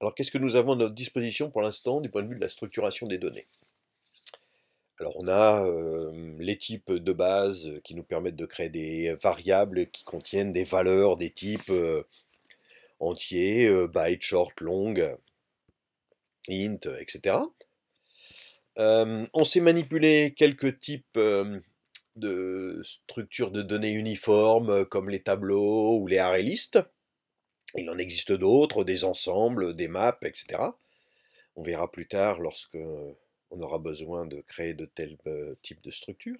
Alors qu'est-ce que nous avons à notre disposition pour l'instant du point de vue de la structuration des données alors on a euh, les types de base euh, qui nous permettent de créer des variables qui contiennent des valeurs des types euh, entiers, byte, short, long, int, etc. on sait manipuler quelques types de structures de données uniformes euh, comme les tableaux ou les array Il en existe d'autres, des ensembles, des maps, etc. On verra plus tard lorsque euh, on aura besoin de créer de tels euh, types de structures.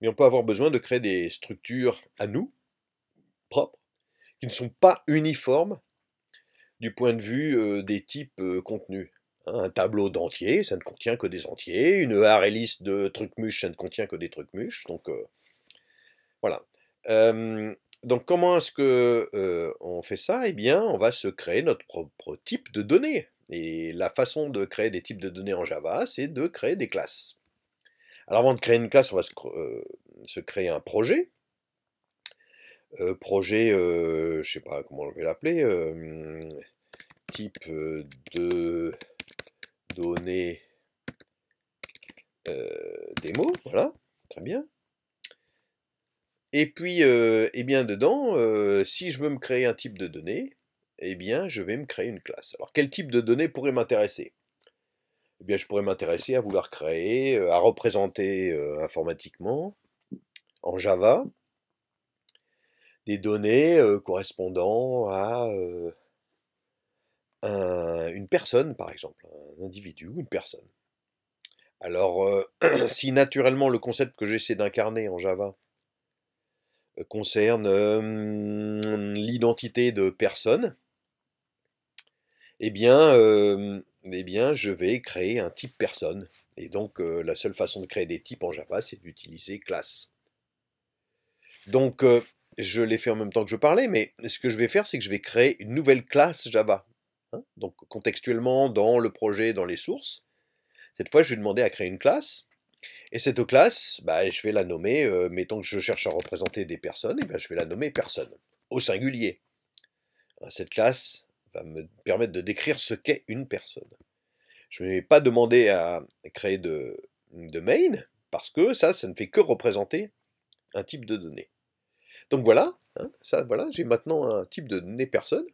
Mais on peut avoir besoin de créer des structures à nous, propres, qui ne sont pas uniformes du point de vue des types contenus. Un tableau d'entiers, ça ne contient que des entiers. Une ArrayList de trucs muches ça ne contient que des trucs muches Donc euh, voilà. donc comment est-ce que euh, on fait ça Eh bien, on va se créer notre propre type de données. Et la façon de créer des types de données en Java, c'est de créer des classes. Alors avant de créer une classe, on va se, euh, créer un projet. projet, je ne sais pas comment je vais l'appeler, type de données euh, des mots, voilà, très bien. Et puis, et euh, eh bien dedans, euh, si je veux me créer un type de données, eh bien je vais me créer une classe. Alors quel type de données pourrait m'intéresser Eh bien je pourrais m'intéresser à vouloir créer, euh, à représenter informatiquement, en Java, des données correspondant à euh, une personne, par exemple, un individu ou une personne. Alors, euh, si naturellement le concept que j'essaie d'incarner en Java euh, concerne l'identité de personne, eh bien, eh bien, je vais créer un type personne. Et donc, la seule façon de créer des types en Java, c'est d'utiliser classe. Donc, je l'ai fait en même temps que je parlais, mais ce que je vais faire, c'est que je vais créer une nouvelle classe Java. Hein, donc contextuellement dans le projet, dans les sources. Cette fois, je vais demander à créer une classe. Et cette classe, bah, je vais la nommer, euh, mettons que je cherche à représenter des personnes, et eh ben, je vais la nommer personne, au singulier. Hein, cette classe va me permettre de décrire ce qu'est une personne. Je ne vais pas demander à créer de, de main, parce que ça, ça ne fait que représenter un type de données. Donc voilà, hein, ça, voilà, j'ai maintenant un type de données personne.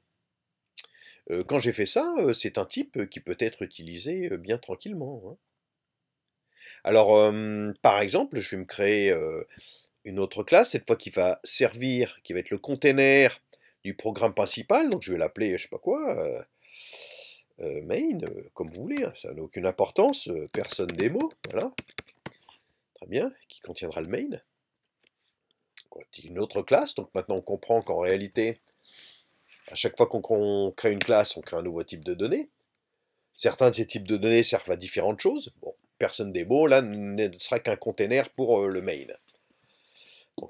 Euh, quand j'ai fait ça, euh, c'est un type euh, qui peut être utilisé bien tranquillement. Hein. Alors, par exemple, je vais me créer une autre classe, cette fois qui va servir, qui va être le container du programme principal, donc je vais l'appeler, je ne sais pas quoi, main, comme vous voulez, hein, ça n'a aucune importance, personne démo, voilà. Très bien, qui contiendra le main. Une autre classe, donc maintenant on comprend qu'en réalité, à chaque fois qu'on crée une classe, on crée un nouveau type de données. Certains de ces types de données servent à différentes choses. Bon, personne démo, là, ne sera qu'un container pour euh, le mail.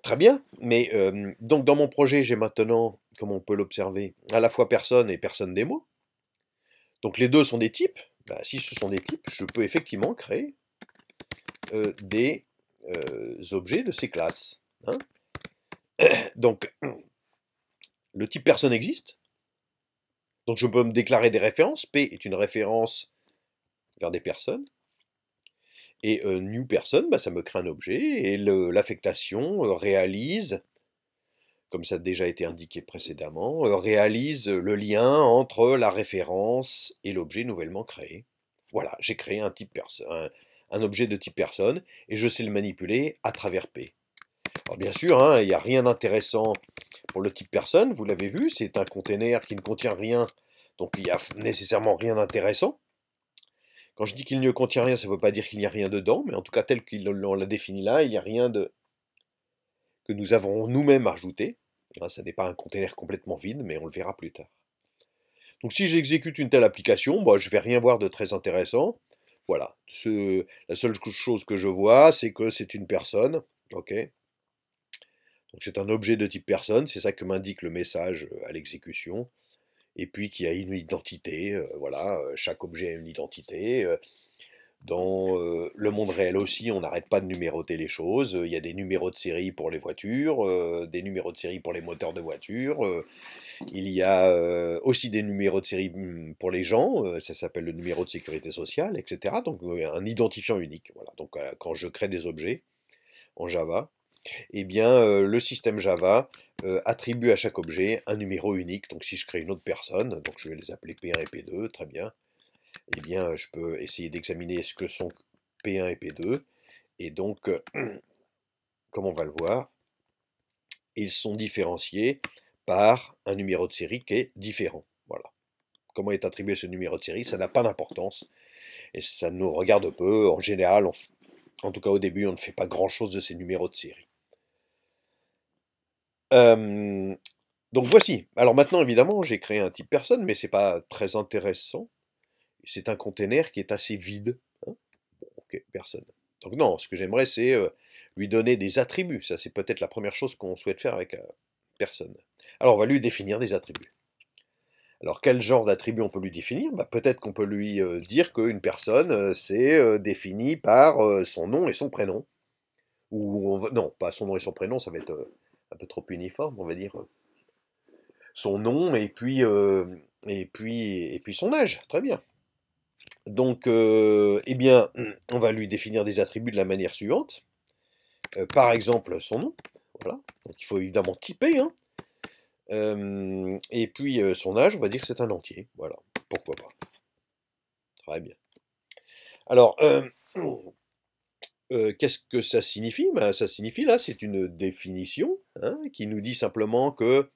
très bien, mais euh, donc dans mon projet, j'ai maintenant, comme on peut l'observer, à la fois personne et personne démo. Donc les deux sont des types. Bah, si ce sont des types, je peux effectivement créer euh, des objets de ces classes. Hein. donc, le type personne existe. Donc je peux me déclarer des références. P est une référence vers des personnes. Et euh, new personne, bah, ça me crée un objet. Et l'affectation euh, réalise, comme ça a déjà été indiqué précédemment, euh, réalise le lien entre la référence et l'objet nouvellement créé. Voilà, j'ai créé un, type personne, un objet de type personne et je sais le manipuler à travers P. Alors bien sûr, hein, il n'y a rien d'intéressant pour le type personne, vous l'avez vu, c'est un container qui ne contient rien, donc il n'y a nécessairement rien d'intéressant. Quand je dis qu'il ne contient rien, ça ne veut pas dire qu'il n'y a rien dedans, mais en tout cas tel qu'on l'a défini là, il n'y a rien de que nous avons nous-mêmes ajouté. Hein, ça n'est pas un container complètement vide, mais on le verra plus tard. Donc si j'exécute une telle application, bah, je ne vais rien voir de très intéressant. Voilà, la seule chose que je vois, c'est que c'est une personne, ok, c'est un objet de type personne, c'est ça que m'indique le message euh, à l'exécution, et puis qui a une identité, euh, voilà, euh, chaque objet a une identité. Dans le monde réel aussi, on n'arrête pas de numéroter les choses. Il y a des numéros de série pour les voitures, des numéros de série pour les moteurs de voitures. il y a aussi des numéros de série hmm, pour les gens. ça s'appelle le numéro de sécurité sociale, etc. Donc un identifiant unique. Voilà. Donc quand je crée des objets en Java, eh bien, euh, le système Java euh, attribue à chaque objet un numéro unique. Donc si je crée une autre personne, donc je vais les appeler P1 et P2, très bien, eh bien, euh, je peux essayer d'examiner ce que sont P1 et P2. Et donc, comme on va le voir, ils sont différenciés par un numéro de série qui est différent. Voilà. Comment est attribué ce numéro de série Ça n'a pas d'importance. Et ça nous regarde peu. En général, en tout cas au début, on ne fait pas grand-chose de ces numéros de série donc voici. Alors maintenant, évidemment, j'ai créé un type personne, mais n'est pas très intéressant. C'est un container qui est assez vide. Hein. ok, personne. Donc non, ce que j'aimerais, c'est euh, lui donner des attributs. Ça, c'est peut-être la première chose qu'on souhaite faire avec euh, personne. Alors on va lui définir des attributs. Alors quel genre d'attribut on peut lui définir bah, Peut-être qu'on peut lui dire euh, dire qu'une personne, c'est définie par son nom et son prénom. Ou non, pas son nom et son prénom, ça va être un peu trop uniforme, on va dire, son nom et puis, euh, et puis, et puis son âge. Très bien. Donc, euh, eh bien, on va lui définir des attributs de la manière suivante. Euh, par exemple, son nom. Voilà. Donc, il faut évidemment typer. Hein. et puis, son âge, on va dire que c'est un entier. Voilà. Pourquoi pas. Très bien. Alors, euh, qu'est-ce que ça signifie ben, Ça signifie, là, c'est une définition hein, qui nous dit simplement que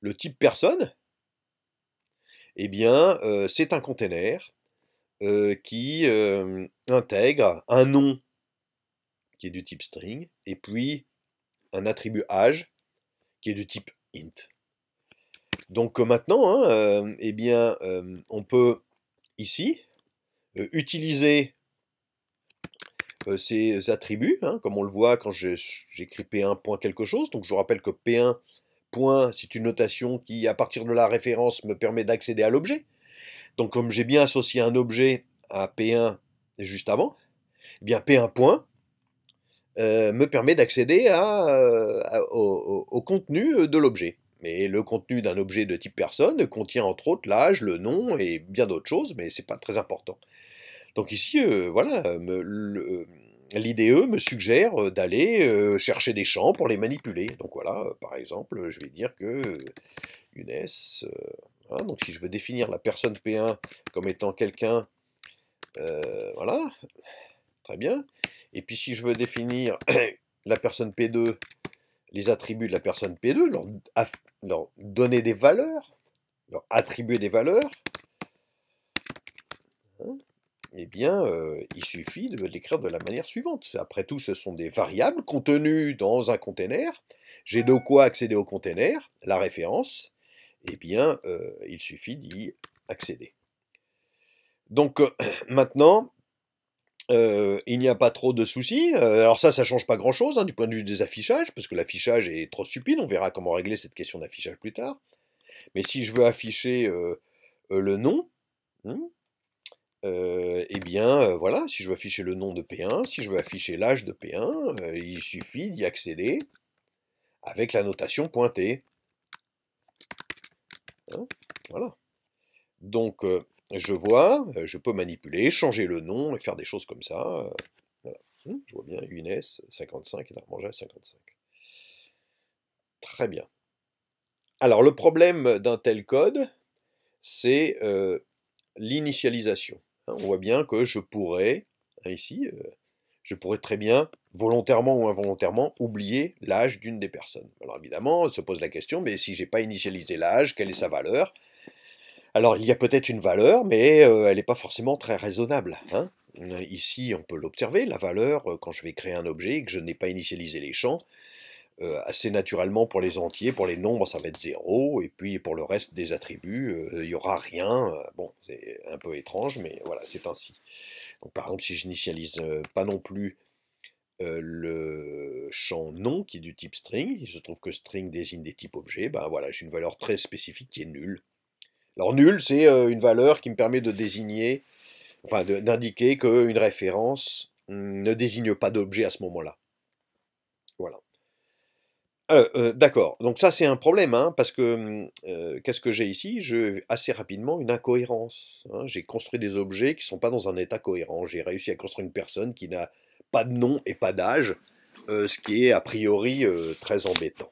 le type personne, eh bien, euh, c'est un container euh, qui intègre un nom qui est du type string, et puis un attribut âge qui est du type int. Donc maintenant, hein, eh bien, on peut ici utiliser euh, ces attributs, hein, comme on le voit quand j'écris P1 point quelque chose. Donc je vous rappelle que P1 point, c'est une notation qui, à partir de la référence, me permet d'accéder à l'objet. Donc comme j'ai bien associé un objet à P1 juste avant, eh bien P1 point euh, me permet d'accéder euh, au, contenu de l'objet. Mais le contenu d'un objet de type personne contient entre autres l'âge, le nom et bien d'autres choses, mais c'est pas très important. Donc ici, euh, voilà, euh, l'IDE me suggère euh, d'aller chercher des champs pour les manipuler. Donc voilà, par exemple, je vais dire que UNES... donc si je veux définir la personne P1 comme étant quelqu'un, voilà, très bien. Et puis si je veux définir la personne P2 les attributs de la personne P2, leur, donner des valeurs, leur attribuer des valeurs. Hein, eh bien, euh, il suffit de l'écrire de la manière suivante. Après tout, ce sont des variables contenues dans un container. J'ai de quoi accéder au container, la référence. Eh bien, euh, il suffit d'y accéder. Donc, euh, maintenant, il n'y a pas trop de soucis. alors ça, ça change pas grand-chose hein, du point de vue des affichages, parce que l'affichage est trop stupide. On verra comment régler cette question d'affichage plus tard. Mais si je veux afficher le nom, hmm, euh, eh bien, euh, voilà, si je veux afficher le nom de P1, si je veux afficher l'âge de P1, euh, il suffit d'y accéder avec la notation pointée. Hein, voilà. Donc, je vois, je peux manipuler, changer le nom et faire des choses comme ça. Hmm, je vois bien Unes 55, et à 55. Très bien. Alors, le problème d'un tel code, c'est l'initialisation on voit bien que je pourrais, ici, euh, je pourrais très bien, volontairement ou involontairement, oublier l'âge d'une des personnes. Alors évidemment, on se pose la question, mais si je n'ai pas initialisé l'âge, quelle est sa valeur Alors il y a peut-être une valeur, mais euh, elle n'est pas forcément très raisonnable. Hein. Euh, ici, on peut l'observer, la valeur, quand je vais créer un objet et que je n'ai pas initialisé les champs, euh, assez naturellement pour les entiers, pour les nombres ça va être zéro, et puis pour le reste des attributs, euh, il y n'y aura rien. Euh, bon, c'est un peu étrange, mais voilà, c'est ainsi. Donc par exemple, si je n'initialise pas non plus le champ nom qui est du type string, il se trouve que string désigne des types objets, ben voilà, j'ai une valeur très spécifique qui est nulle. Alors nulle, c'est une valeur qui me permet de désigner, enfin d'indiquer qu'une référence mm, ne désigne pas d'objet à ce moment-là. Euh, euh, d'accord. Donc ça, c'est un problème, hein, parce que hum, euh, qu'est-ce que j'ai ici J'ai assez rapidement une incohérence. Hein. J'ai construit des objets qui ne sont pas dans un état cohérent. J'ai réussi à construire une personne qui n'a pas de nom et pas d'âge, ce qui est a priori très embêtant.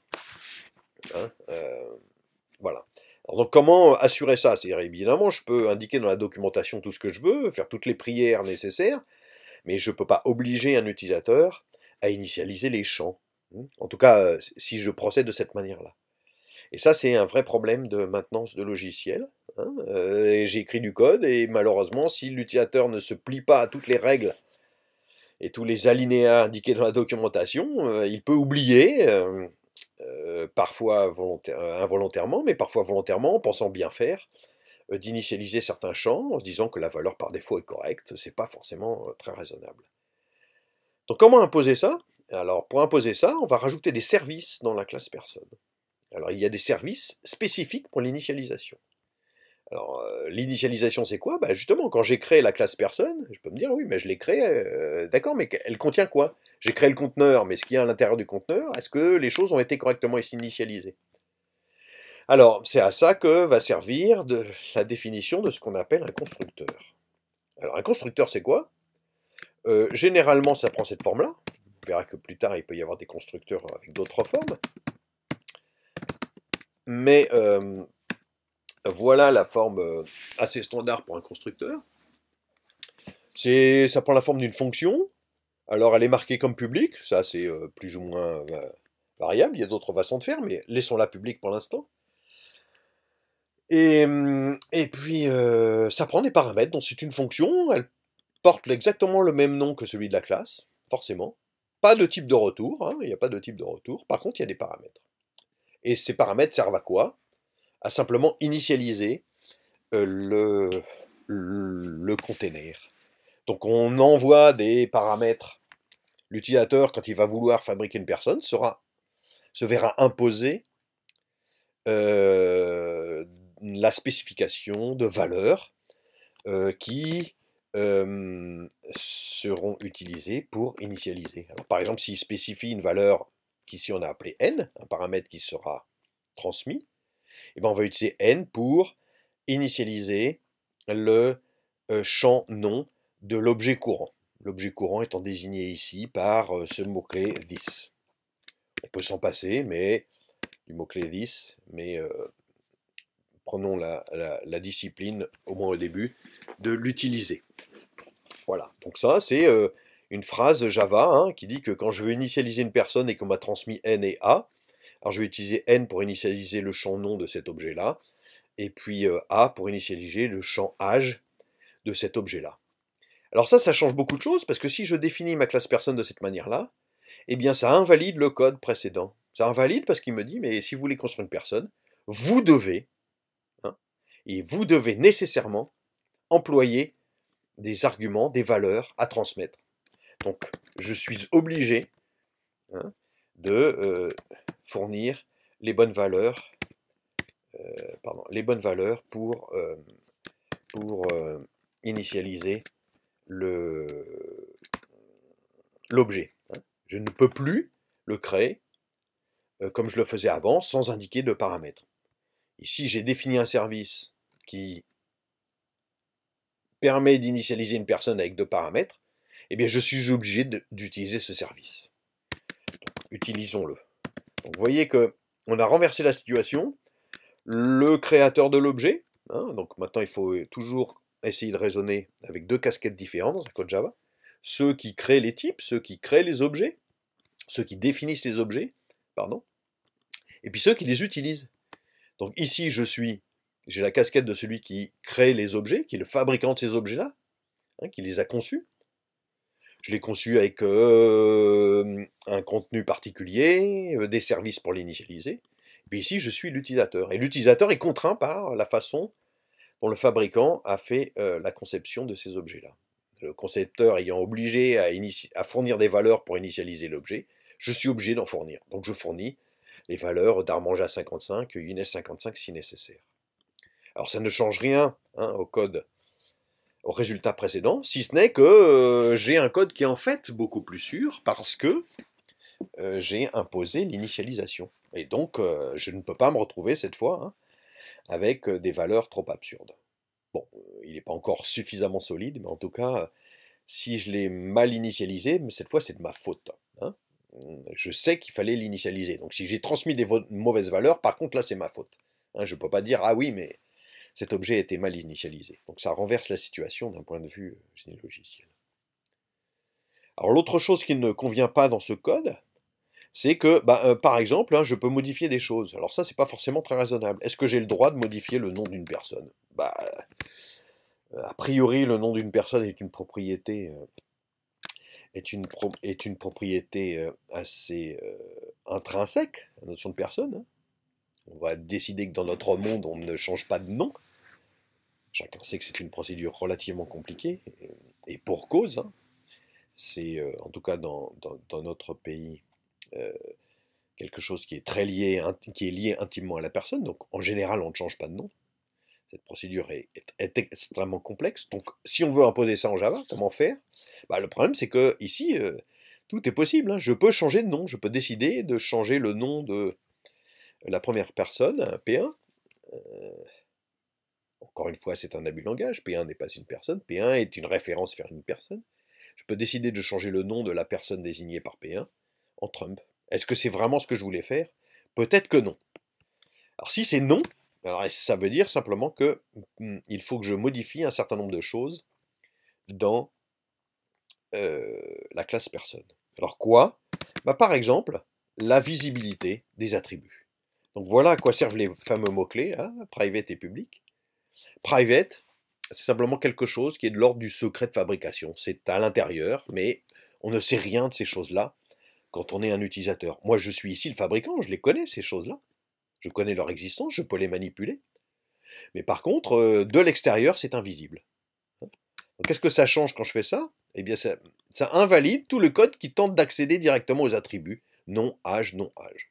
Hein, voilà. donc comment assurer ça C'est évidemment, je peux indiquer dans la documentation tout ce que je veux, faire toutes les prières nécessaires, mais je ne peux pas obliger un utilisateur à initialiser les champs. Mmh. En tout cas, si je procède de cette manière-là. Et ça, c'est un vrai problème de maintenance de logiciel. J'ai hein, écrit J'écris du code et malheureusement, si l'utilisateur ne se plie pas à toutes les règles et tous les alinéas indiqués dans la documentation, il peut oublier, parfois euh, involontairement, mais parfois volontairement, en pensant bien faire, d'initialiser certains champs en se disant que la valeur par défaut est correcte. ce n'est pas forcément très raisonnable. Donc comment imposer ça alors pour imposer ça, on va rajouter des services dans la classe personne. Alors il y a des services spécifiques pour l'initialisation. Alors euh, l'initialisation c'est quoi bah, Justement, quand j'ai créé la classe personne, je peux me dire oui, mais je l'ai créée, euh, d'accord, mais elle contient quoi J'ai créé le conteneur, mais ce qu'il y a à l'intérieur du conteneur, est-ce que les choses ont été correctement initialisées Alors c'est à ça que va servir la définition de ce qu'on appelle un constructeur. Alors un constructeur c'est quoi euh, généralement, ça prend cette forme-là verra que plus tard, il peut y avoir des constructeurs avec d'autres formes. Mais euh, voilà la forme euh, assez standard pour un constructeur. Ça prend la forme d'une fonction. Alors elle est marquée comme publique, ça c'est euh, plus ou moins variable, il y a d'autres façons de faire, mais laissons-la publique pour l'instant. et, hum, puis ça prend des paramètres, donc c'est une fonction, elle porte exactement le même nom que celui de la classe, forcément. Pas de type de retour, hein, il n'y a pas de type de retour. Par contre, il y a des paramètres. Et ces paramètres servent à quoi À simplement initialiser euh, le, le, container. Donc on envoie des paramètres. L'utilisateur, quand il va vouloir fabriquer une personne, sera, se verra imposer euh, la spécification de valeur euh, qui seront utilisés pour initialiser. par exemple, s'il spécifie une valeur qu'ici on a appelée n, un paramètre qui sera transmis, et eh ben, on va utiliser n pour initialiser le euh, champ nom de l'objet courant. L'objet courant étant désigné ici par euh, ce mot-clé 10. On peut s'en passer, mais du mot-clé 10, mais euh, prenons la, discipline, au moins au début, de l'utiliser. Voilà, donc ça c'est euh, une phrase Java hein, qui dit que quand je veux initialiser une personne et qu'on m'a transmis n et a, alors je vais utiliser n pour initialiser le champ nom de cet objet-là, et puis euh, a pour initialiser le champ âge de cet objet-là. Alors ça, ça change beaucoup de choses, parce que si je définis ma classe personne de cette manière-là, eh bien ça invalide le code précédent. Ça invalide parce qu'il me dit, mais si vous voulez construire une personne, vous devez et vous devez nécessairement employer des arguments, des valeurs à transmettre. Donc, je suis obligé hein, de euh, fournir les bonnes valeurs, euh, les bonnes valeurs pour, euh, pour initialiser l'objet. Hein. Je ne peux plus le créer comme je le faisais avant, sans indiquer de paramètres. Ici, j'ai défini un service qui permet d'initialiser une personne avec deux paramètres, eh bien je suis obligé d'utiliser ce service. Utilisons-le. vous voyez que on a renversé la situation. Le créateur de l'objet, hein, donc maintenant il faut toujours essayer de raisonner avec deux casquettes différentes dans un code Java. Ceux qui créent les types, ceux qui créent les objets, ceux qui définissent les objets, pardon, et puis ceux qui les utilisent. Donc ici je suis j'ai la casquette de celui qui crée les objets, qui est le fabricant de ces objets-là, hein, qui les a conçus. Je l'ai conçu avec euh, un contenu particulier, euh, des services pour l'initialiser. Puis ici, je suis l'utilisateur. Et l'utilisateur est contraint par la façon dont le fabricant a fait euh, la conception de ces objets-là. Le concepteur ayant obligé à, fournir des valeurs pour initialiser l'objet, je suis obligé d'en fournir. Donc je fournis les valeurs d'Armanja 55, Inès 55 si nécessaire. Alors ça ne change rien hein, au code, au résultat précédent, si ce n'est que euh, j'ai un code qui est en fait beaucoup plus sûr parce que euh, j'ai imposé l'initialisation. Et donc euh, je ne peux pas me retrouver cette fois hein, avec des valeurs trop absurdes. Bon, il n'est pas encore suffisamment solide, mais en tout cas, si je l'ai mal initialisé, mais cette fois c'est de ma faute. Hein. je sais qu'il fallait l'initialiser. Donc si j'ai transmis des mauvaises valeurs, par contre là c'est ma faute. je ne peux pas dire ah oui mais cet objet a été mal initialisé. Donc ça renverse la situation d'un point de vue euh, généalogiciel. Alors l'autre chose qui ne convient pas dans ce code, c'est que, bah, euh, par exemple, hein, je peux modifier des choses. Alors ça, c'est pas forcément très raisonnable. Est-ce que j'ai le droit de modifier le nom d'une personne Bah, euh, a priori, le nom d'une personne est une propriété est, une propriété assez intrinsèque, la notion de personne. Hein. On va décider que dans notre monde, on ne change pas de nom. Chacun sait que c'est une procédure relativement compliquée, et pour cause. Hein. C'est, euh, en tout cas dans, notre pays, euh, quelque chose qui est très lié, qui est lié intimement à la personne. Donc, en général, on ne change pas de nom. Cette procédure est, extrêmement complexe. Donc, si on veut imposer ça en Java, comment faire bah, Le problème, c'est que ici, euh, tout est possible. Hein. Je peux changer de nom. Je peux décider de changer le nom de la première personne, P1. Encore une fois, c'est un abus de langage. P1 n'est pas une personne. P1 est une référence vers une personne. Je peux décider de changer le nom de la personne désignée par P1 en Trump. Est-ce que c'est vraiment ce que je voulais faire Peut-être que non. Alors si c'est non, ça veut dire simplement qu'il hmm, faut que je modifie un certain nombre de choses dans euh, la classe personne. Alors quoi bah, Par exemple, la visibilité des attributs. Donc voilà à quoi servent les fameux mots-clés, hein, private et public. Private, c'est simplement quelque chose qui est de l'ordre du secret de fabrication. C'est à l'intérieur, mais on ne sait rien de ces choses-là quand on est un utilisateur. Moi, je suis ici le fabricant, je les connais, ces choses-là. Je connais leur existence, je peux les manipuler. Mais par contre, euh, de l'extérieur, c'est invisible. Qu'est-ce que ça change quand je fais ça Eh bien, ça, invalide tout le code qui tente d'accéder directement aux attributs. Non âge, non âge.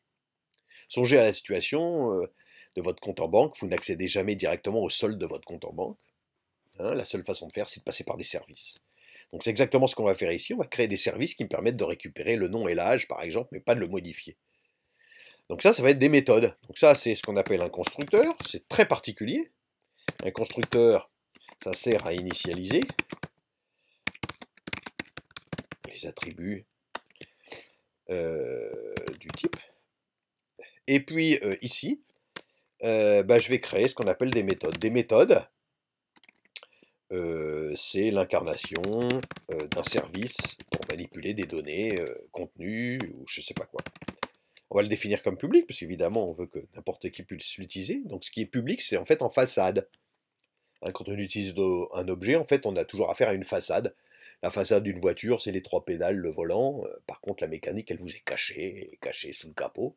Songez à la situation, euh, de votre compte en banque. Vous n'accédez jamais directement au solde de votre compte en banque. Hein. la seule façon de faire, c'est de passer par des services. Donc c'est exactement ce qu'on va faire ici. On va créer des services qui me permettent de récupérer le nom et l'âge, par exemple, mais pas de le modifier. Donc ça, ça va être des méthodes. Donc ça, c'est ce qu'on appelle un constructeur. C'est très particulier. Un constructeur, ça sert à initialiser les attributs euh, du type. Et puis euh, ici, euh, bah, je vais créer ce qu'on appelle des méthodes. Des méthodes, euh, c'est l'incarnation euh, d'un service pour manipuler des données, contenu ou je ne sais pas quoi. On va le définir comme public, parce qu'évidemment, on veut que n'importe qui puisse l'utiliser. Donc ce qui est public, c'est en fait en façade. Hein, quand on utilise un objet, en fait, on a toujours affaire à une façade. La façade d'une voiture, c'est les trois pédales, le volant. Par contre, la mécanique, elle vous est cachée, cachée sous le capot.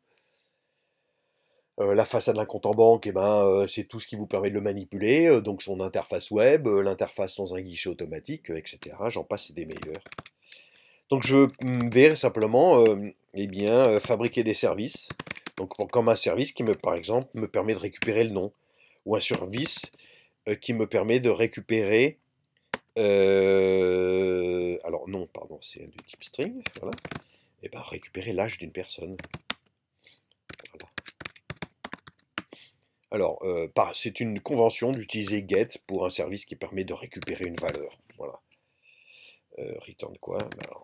Euh, la façade d'un compte en banque, eh ben, euh, c'est tout ce qui vous permet de le manipuler, euh, donc son interface web, l'interface sans un guichet automatique, etc. J'en passe, des meilleurs. Donc je hum, vais simplement eh bien, fabriquer des services, donc comme un service qui, me, par exemple, me permet de récupérer le nom, ou un service qui me permet de récupérer... alors non, pardon, c'est du type string, voilà. Et eh ben récupérer l'âge d'une personne. Alors, euh, c'est une convention d'utiliser get pour un service qui permet de récupérer une valeur. Voilà. Euh, return quoi Alors,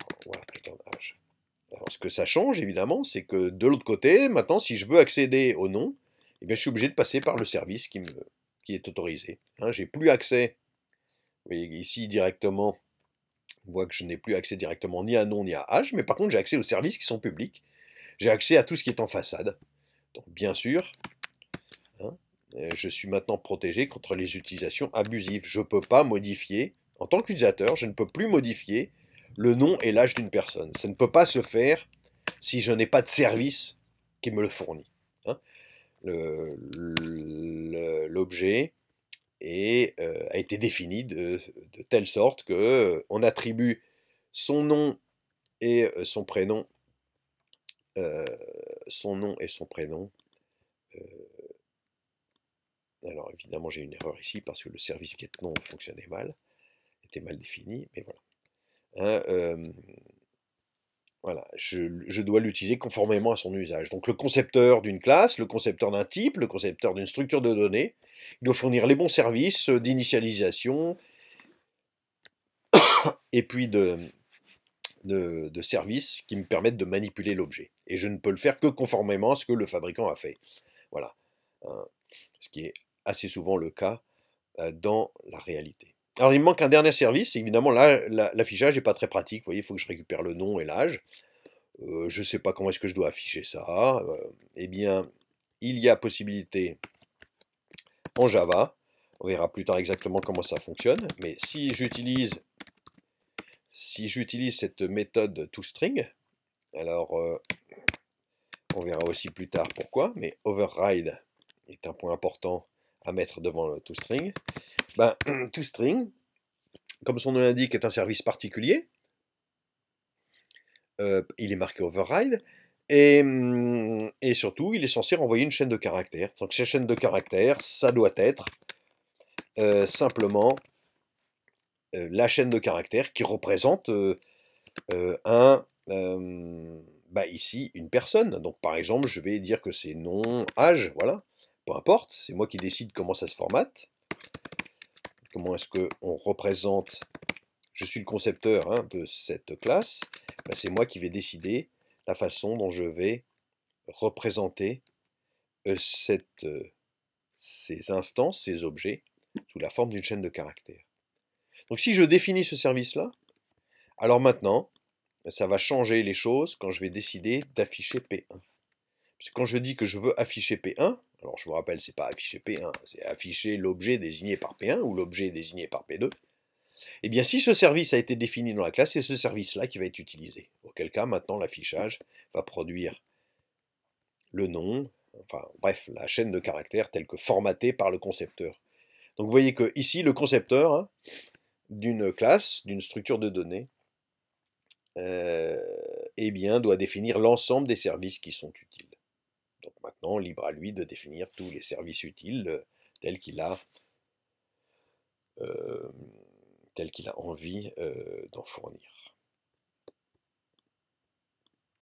ce que ça change, évidemment, c'est que de l'autre côté, maintenant, si je veux accéder au nom, eh je suis obligé de passer par le service qui, me, qui est autorisé. Je hein. j'ai plus accès, vous voyez ici directement, on voit que je n'ai plus accès directement ni à nom ni à âge, mais par contre, j'ai accès aux services qui sont publics. J'ai accès à tout ce qui est en façade. Donc, bien sûr, euh, je suis maintenant protégé contre les utilisations abusives. Je ne peux pas modifier, en tant qu'utilisateur, je ne peux plus modifier le nom et l'âge d'une personne. Ça ne peut pas se faire si je n'ai pas de service qui me le fournit. Hein. L'objet euh, a été défini de, telle sorte qu'on euh, on attribue son nom et son prénom, son nom et son prénom alors évidemment j'ai une erreur ici parce que le service est non fonctionnait mal, était mal défini, mais voilà. Hein, euh, voilà, je, dois l'utiliser conformément à son usage. Donc le concepteur d'une classe, le concepteur d'un type, le concepteur d'une structure de données, il doit fournir les bons services d'initialisation et puis de, de, de, services qui me permettent de manipuler l'objet. Et je ne peux le faire que conformément à ce que le fabricant a fait. Voilà. Hein. Ce qui est assez souvent le cas euh, dans la réalité. Alors il me manque un dernier service, évidemment là l'affichage n'est pas très pratique, vous voyez, il faut que je récupère le nom et l'âge. Euh, je ne sais pas comment est-ce que je dois afficher ça. Euh, eh bien, il y a possibilité en Java, on verra plus tard exactement comment ça fonctionne, mais si j'utilise si j'utilise cette méthode toString, alors on verra aussi plus tard pourquoi, mais override est un point important à mettre devant le toString. Ben, toString, comme son nom l'indique, est un service particulier. Euh, il est marqué override. Et, hum, et, surtout, il est censé renvoyer une chaîne de caractères. Donc, cette chaîne de caractères, ça doit être euh, simplement euh, la chaîne de caractères qui représente un. Hum, bah ici une personne. Donc par exemple, je vais dire que c'est nom, âge, voilà peu importe, c'est moi qui décide comment ça se formate, comment est-ce qu'on représente, je suis le concepteur hein, de cette classe, ben, c'est moi qui vais décider la façon dont je vais représenter euh, euh, ces instances, ces objets, sous la forme d'une chaîne de caractères. Donc si je définis ce service-là, alors maintenant, ben, ça va changer les choses quand je vais décider d'afficher P1. Parce que quand je dis que je veux afficher P1, alors je vous rappelle, c'est pas afficher P1, c'est afficher l'objet désigné par P1 ou l'objet désigné par P2. Eh bien, si ce service a été défini dans la classe, c'est ce service-là qui va être utilisé. Auquel cas, maintenant, l'affichage va produire le nom, enfin bref, la chaîne de caractères telle que formatée par le concepteur. Donc vous voyez que ici, le concepteur hein, d'une classe, d'une structure de données, euh, eh bien, doit définir l'ensemble des services qui sont utiles. Donc maintenant, libre à lui de définir tous les services utiles euh, tels qu'il a, euh, qu'il a, envie euh, d'en fournir.